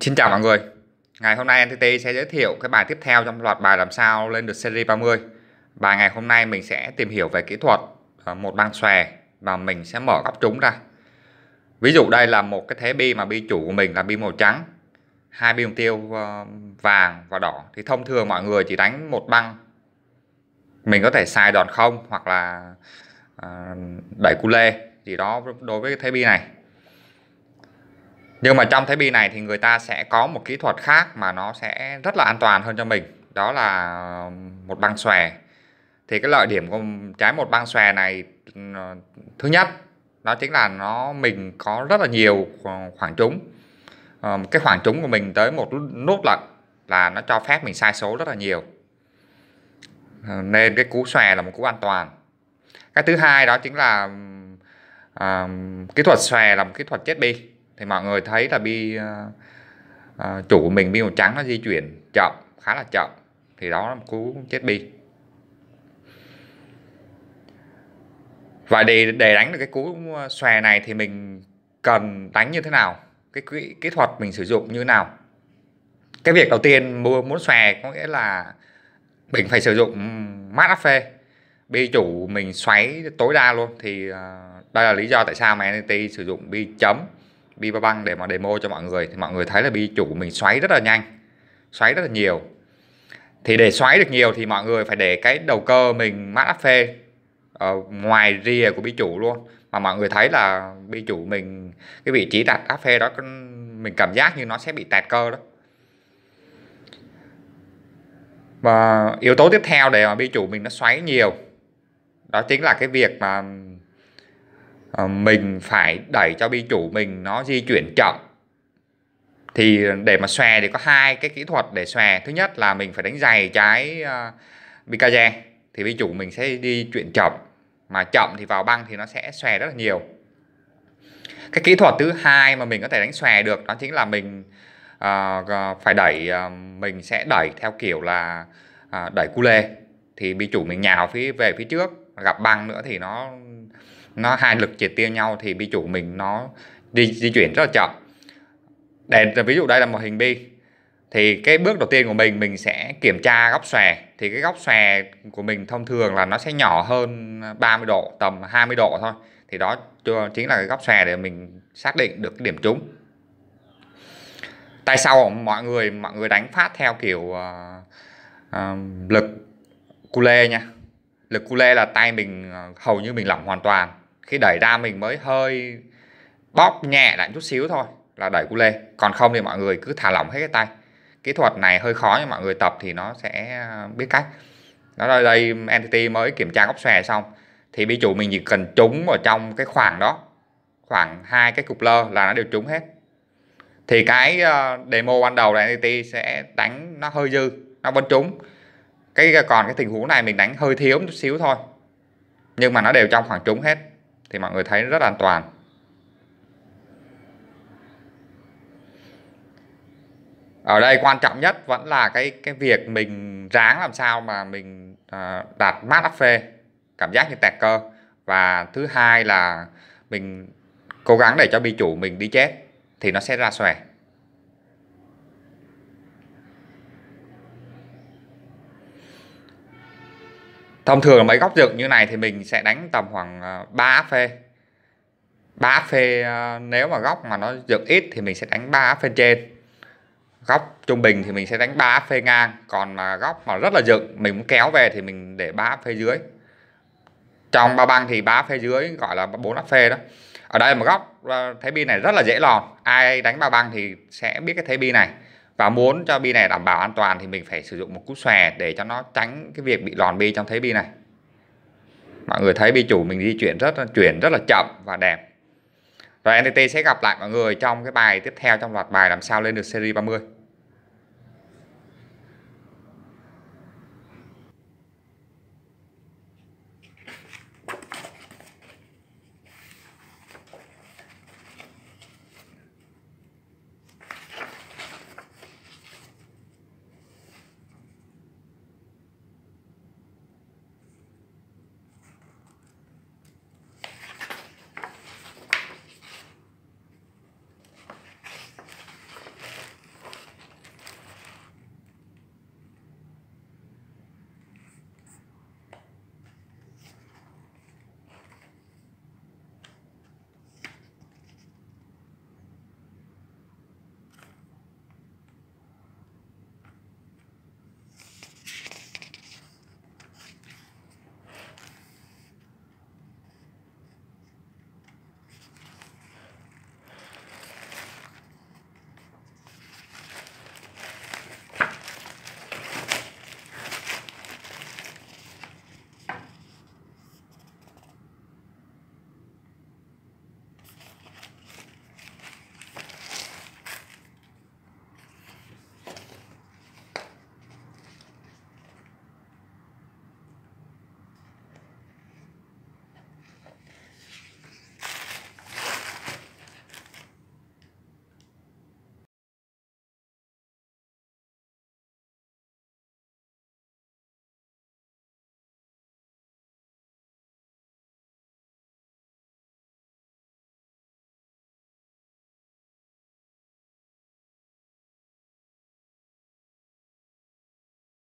Xin chào mọi người Ngày hôm nay NTT sẽ giới thiệu cái bài tiếp theo trong loạt bài làm sao lên được series 30 Bài ngày hôm nay mình sẽ tìm hiểu về kỹ thuật ờ, một băng xòe và mình sẽ mở góc trúng ra Ví dụ đây là một cái thế bi mà bi chủ của mình là bi màu trắng hai bi mục tiêu ờ, vàng và đỏ thì thông thường mọi người chỉ đánh một băng mình có thể xài đòn không hoặc là ờ, đẩy cu lê gì đó đối với cái thế bi này nhưng mà trong thế bi này thì người ta sẽ có một kỹ thuật khác mà nó sẽ rất là an toàn hơn cho mình đó là một băng xòe thì cái lợi điểm của trái một băng xòe này ờ, thứ nhất đó chính là nó mình có rất là nhiều khoảng trúng ờ, cái khoảng trúng của mình tới một nút lận là nó cho phép mình sai số rất là nhiều ờ, nên cái cú xòe là một cú an toàn cái thứ hai đó chính là uh, kỹ thuật xòe là một kỹ thuật chết bi thì mọi người thấy là bi uh, uh, chủ của mình bi màu trắng nó di chuyển chậm khá là chậm thì đó là một cú chết bi Vậy để, để đánh được cái cú ờ, xòe này thì mình cần đánh như thế nào? Cái kỹ, kỹ thuật mình sử dụng như thế nào? Cái việc đầu tiên mua muốn xòe có nghĩa là mình phải sử dụng mát áp phê. Bi chủ mình xoáy tối đa luôn thì đây là lý do tại sao mà NT sử dụng bi chấm bi ba băng để mà demo cho mọi người thì mọi người thấy là bi chủ của mình xoáy rất là nhanh xoáy rất là nhiều thì để xoáy được nhiều thì mọi người phải để cái đầu cơ mình mát áp phê ở ờ, ngoài rìa của bi chủ luôn mà mọi người thấy là bi chủ mình cái vị trí đặt áp phê đó mình cảm giác như nó sẽ bị tạt cơ đó và yếu tố tiếp theo để mà bi chủ mình nó xoáy nhiều đó chính là cái việc mà Ờ, mình phải đẩy cho bi chủ mình nó di chuyển chậm thì để mà xòe thì có hai cái kỹ thuật để xòe thứ nhất là mình phải đánh dày trái uh, bikaze thì bi chủ mình sẽ đi chuyển chậm mà chậm thì vào băng thì nó sẽ xòe rất là nhiều cái kỹ thuật thứ hai mà mình có thể đánh xòe được đó chính là mình uh, phải đẩy uh, mình sẽ đẩy theo kiểu là uh, đẩy cu lê thì bi chủ mình nhào phía về phía trước gặp băng nữa thì nó nó hai lực triệt tiêu nhau thì bi chủ mình nó di, di chuyển rất là chậm để ví dụ đây là một hình bi thì cái bước đầu tiên của mình mình sẽ kiểm tra góc xòe thì cái góc xòe của mình thông thường là nó sẽ nhỏ hơn 30 độ tầm 20 độ thôi thì đó chính là cái góc xòe để mình xác định được cái điểm trúng tại sao mọi người mọi người đánh phát theo kiểu uh, uh, lực cu lê nha lực cu lê là tay mình uh, hầu như mình lỏng hoàn toàn khi đẩy ra mình mới hơi bóp nhẹ lại chút xíu thôi là đẩy cu lê còn không thì mọi người cứ thả lỏng hết cái tay kỹ thuật này hơi khó nhưng mọi người tập thì nó sẽ ờ, biết cách đó đây đây entity mới kiểm tra góc xòe xong thì bi chủ mình chỉ cần trúng ở trong cái khoảng đó khoảng hai cái cục lơ là nó đều trúng hết thì cái ờ, demo ban đầu là entity sẽ đánh nó hơi dư nó vẫn trúng cái ờ, còn cái tình huống này mình đánh hơi thiếu chút xíu thôi nhưng mà nó đều trong khoảng trúng hết thì mọi người thấy rất an toàn ở đây quan trọng nhất vẫn là cái cái việc mình ráng làm sao mà mình à, đạt mát áp phê cảm giác như tẹt cơ và thứ hai là mình cố gắng để cho bi chủ mình đi chết thì nó sẽ ra xòe thông thường là mấy góc dựng như này thì mình sẽ đánh tầm khoảng 3 ờ, áp phê 3 phê ờ, nếu mà góc mà nó dựng ít thì mình sẽ đánh 3 áp phê trên góc trung bình thì mình sẽ đánh 3 áp phê ngang còn mà góc mà rất là dựng mình muốn kéo về thì mình để 3 áp phê dưới trong ba băng thì 3 áp phê dưới gọi là 4 áp phê đó ở đây là một góc ờ, thế bi này rất là dễ lòn ai đánh ba băng thì sẽ biết cái thế bi này và muốn cho bi này đảm bảo an toàn thì mình phải sử dụng một cú xòe để cho nó tránh cái việc bị lòn bi trong thế bi này mọi người thấy bi chủ mình di chuyển rất chuyển rất là chậm và đẹp rồi NTT sẽ gặp lại mọi người trong cái bài tiếp theo trong loạt bài làm sao lên được series 30